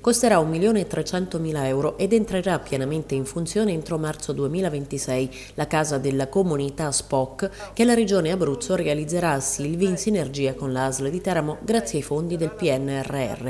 costerà 1.300.000 euro ed entrerà pienamente in funzione entro marzo 2026, la casa della comunità SPOC che la Regione Abruzzo realizzerà a Silvi in sinergia con l'ASL di Teramo grazie ai fondi del PNRR.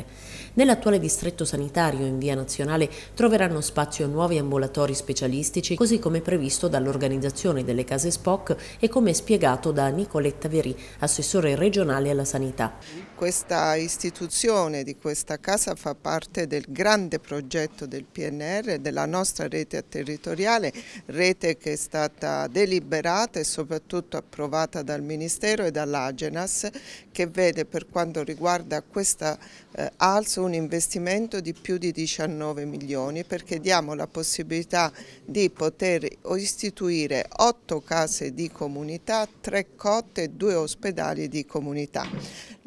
Nell'attuale distretto sanitario in via nazionale troveranno spazio nuovi ambulatori specialistici, così come previsto dall'organizzazione delle case SPOC e come spiegato da Nicoletta Verì, assessore regionale alla sanità. Questa istituzione di questa casa fa parte parte del grande progetto del PNR, della nostra rete territoriale, rete che è stata deliberata e soprattutto approvata dal Ministero e dall'Agenas, che vede per quanto riguarda questa eh, alzo un investimento di più di 19 milioni perché diamo la possibilità di poter istituire 8 case di comunità, 3 cotte e 2 ospedali di comunità.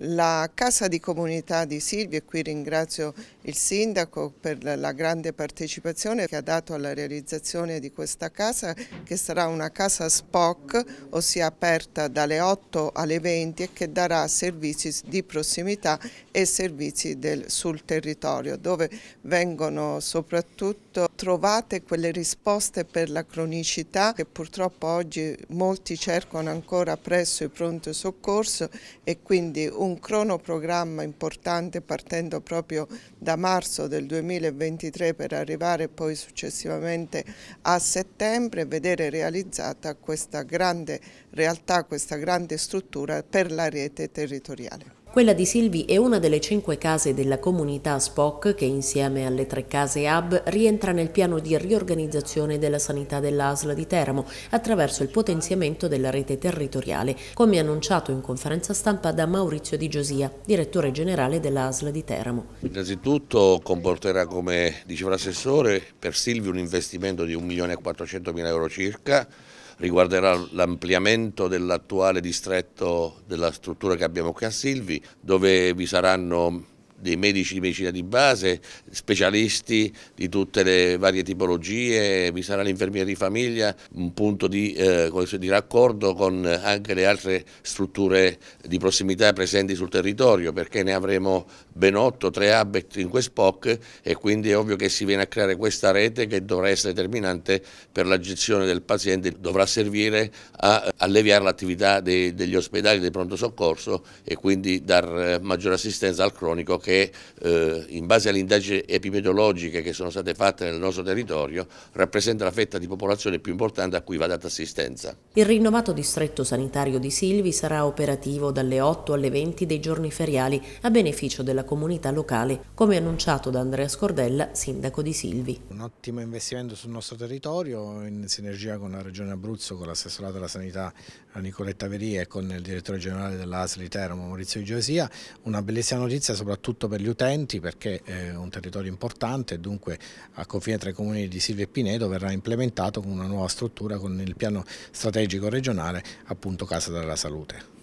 La Casa di Comunità di Silvia, e qui ringrazio il Sindaco per la grande partecipazione che ha dato alla realizzazione di questa casa, che sarà una casa SPOC, ossia aperta dalle 8 alle 20 e che darà servizi di prossimità e servizi del, sul territorio, dove vengono soprattutto trovate quelle risposte per la cronicità che purtroppo oggi molti cercano ancora presso i pronto soccorso e quindi un un cronoprogramma importante partendo proprio da marzo del 2023 per arrivare poi successivamente a settembre e vedere realizzata questa grande realtà, questa grande struttura per la rete territoriale. Quella di Silvi è una delle cinque case della comunità Spock che insieme alle tre case hub rientra nel piano di riorganizzazione della sanità dell'Asla di Teramo attraverso il potenziamento della rete territoriale, come annunciato in conferenza stampa da Maurizio Di Giosia, direttore generale dell'Asla di Teramo. Innanzitutto comporterà, come diceva l'assessore, per Silvi un investimento di 1.400.000 euro circa riguarderà l'ampliamento dell'attuale distretto della struttura che abbiamo qui a Silvi, dove vi saranno dei medici di medicina di base, specialisti di tutte le varie tipologie, vi sarà l'infermiera di famiglia, un punto di, eh, di, raccordo con anche le altre strutture di prossimità presenti sul territorio, perché ne avremo ben 8, 3 hub in 5 SPOC e quindi è ovvio che si viene a creare questa rete che dovrà essere determinante per la gestione del paziente, dovrà servire a alleviare l'attività degli ospedali, del pronto soccorso e quindi dar eh, maggiore assistenza al cronico che che eh, in base alle indagini epidemiologiche che sono state fatte nel nostro territorio rappresenta la fetta di popolazione più importante a cui va data assistenza. Il rinnovato distretto sanitario di Silvi sarà operativo dalle 8 alle 20 dei giorni feriali a beneficio della comunità locale, come annunciato da Andrea Scordella, sindaco di Silvi. Un ottimo investimento sul nostro territorio in sinergia con la Regione Abruzzo, con l'assessorato della sanità Nicoletta Veria e con il direttore generale dell'ASL Teramo Maurizio Giosia, una bellissima notizia soprattutto soprattutto per gli utenti perché è un territorio importante e dunque a confine tra i comuni di Silvia e Pinedo verrà implementato con una nuova struttura con il piano strategico regionale appunto Casa della Salute.